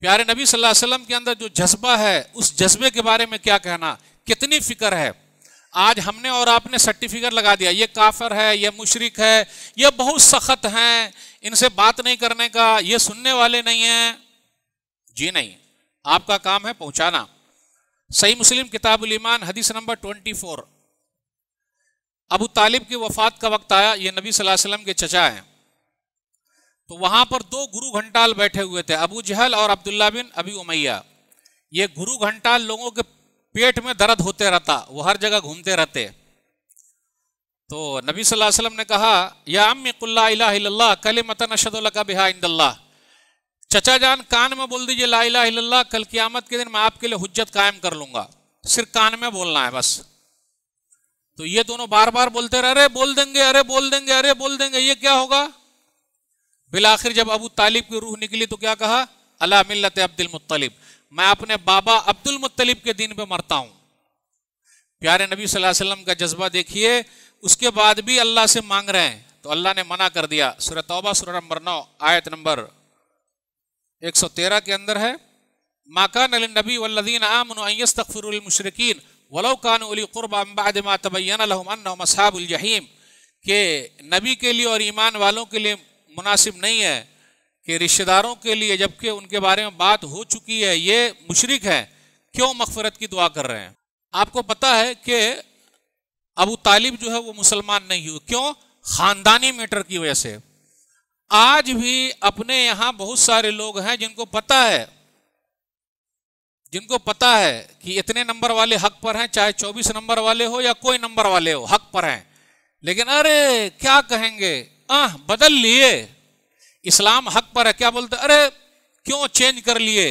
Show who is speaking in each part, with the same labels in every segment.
Speaker 1: प्यारे नबी सल्लल्लाहु अलैहि वसल्लम के अंदर जो जज्बा है उस जज्बे के बारे में क्या कहना कितनी फिक्र है आज हमने और आपने सर्टिफिकेट लगा दिया ये काफर है ये मुशरक है ये बहुत सख्त हैं इनसे बात नहीं करने का ये सुनने वाले नहीं हैं जी नहीं आपका काम है पहुंचाना सही मुस्लिम किताबुल ईमान हदीस number twenty four Abu Talib की वफात का वक्त आया ये नबी सल्लल्लाहु अलैहि वसल्लम के चचा हैं तो वहां पर दो गुरु घंटाल बैठे हुए थे अबू जहल और अब्दुल्ला बिन अबी उमैया ये गुरु घंटाल लोगों के पेट में दर्द होते रहता वो हर जगह घूमते रहते तो नबी सल्लल्लाहु अलैहि वसल्लम ने कहा या अम्मी कुल्ला कल मतन अशदुल्ला बिहा इंदल्लाह चचा जान कान में बोल दीजिए ला इला कल क़ियामत के दिन मैं आपके लिए हुज्जत कायम कर लूंगा सिर्फ कान में बोलना है बस तो ये दोनों बार बार बोलते रहे अरे बोल देंगे अरे बोल देंगे अरे बोल देंगे ये क्या होगा बिलाखिर जब अबू तालिब की रूह निकली तो क्या कहा अला मिलत अब्दुल मुत्तलिब मैं अपने बाबा अब्दुल मुत्तलिब के दिन पे मरता हूं प्यारे नबी सल्लल्लाहु अलैहि वसल्लम का जज्बा देखिए उसके बाद भी अल्लाह से मांग रहे हैं तो अल्लाह ने मना कर दिया सुर तौबा सुर नंबर नौ आयत नंबर 113 के अंदर है माकान अल नबी वल्लदीन आमन तकफिरमशरकिन वलो कान मा कुरबाद लहुम अन्नहुम असहाबुल जहीम के नबी के लिए और ईमान वालों के लिए मुनासिब नहीं है कि रिश्तेदारों के लिए जबकि उनके बारे में बात हो चुकी है ये मुशरक है क्यों मकफरत की दुआ कर रहे हैं आपको पता है कि अबू तालिब जो है वो मुसलमान नहीं हुए क्यों खानदानी मैटर की वजह से आज भी अपने यहां बहुत सारे लोग हैं जिनको पता है जिनको पता है कि इतने नंबर वाले हक पर हैं चाहे 24 नंबर वाले हो या कोई नंबर वाले हो हक पर हैं लेकिन अरे क्या कहेंगे आ, बदल लिए इस्लाम हक पर है क्या बोलते अरे क्यों चेंज कर लिए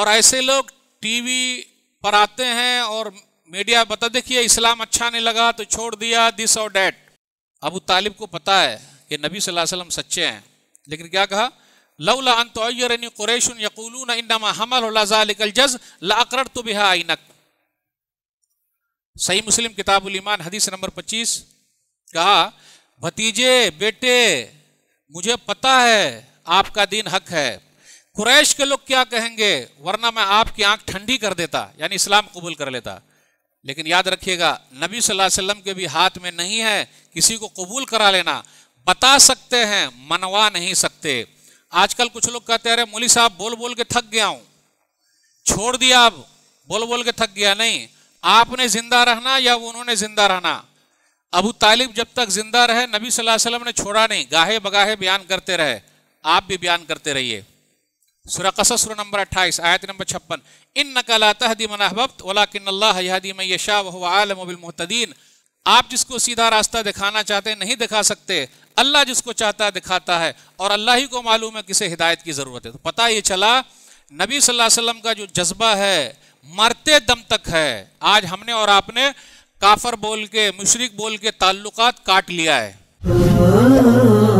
Speaker 1: और ऐसे लोग टीवी पर आते हैं और मीडिया बता देखिए इस्लाम अच्छा नहीं लगा तो छोड़ दिया दिस और डैट अबू तालिब को पता है कि नबी सल्लल्लाहु अलैहि वसल्लम सच्चे हैं लेकिन क्या कहा लौला अन तोयरनी कुरैश यकूलून इनमा हमल जज लाकर बिहा आइनक सही मुस्लिम किताबुल ईमान हदीस नंबर 25 कहा भतीजे बेटे मुझे पता है आपका दिन हक है कुरैश के लोग क्या कहेंगे वरना मैं आपकी आंख ठंडी कर देता यानी इस्लाम कबूल कर लेता लेकिन याद रखिएगा नबी सल्लल्लाहु अलैहि वसल्लम के भी हाथ में नहीं है किसी को कबूल करा लेना बता सकते हैं मनवा नहीं सकते आजकल कुछ लोग कहते हैं अरे मोली साहब बोल बोल के थक गया हूँ छोड़ दिया अब बोल बोल के थक गया नहीं आपने जिंदा रहना या उन्होंने जिंदा रहना अबू तालिब जब तक जिंदा रहे नबी सल्लल्लाहु अलैहि वसल्लम ने छोड़ा नहीं गाहे बगाहे बयान करते रहे आप भी बयान करते रहिए सुरा कसस नंबर अट्ठाईस आयत नंबर छप्पन इन नकला तहदी मनाहबत मनहबत वलाकिनदी मैशा वहतदीन आप जिसको सीधा रास्ता दिखाना चाहते हैं नहीं दिखा सकते अल्लाह जिसको चाहता है दिखाता है और अल्लाह ही को मालूम है किसे हिदायत की ज़रूरत है तो पता ये चला नबी सल्लल्लाहु अलैहि वसल्लम का जो जज्बा है मरते दम तक है आज हमने और आपने काफर बोल के मुशरक बोल के ताल्लुकात काट लिया है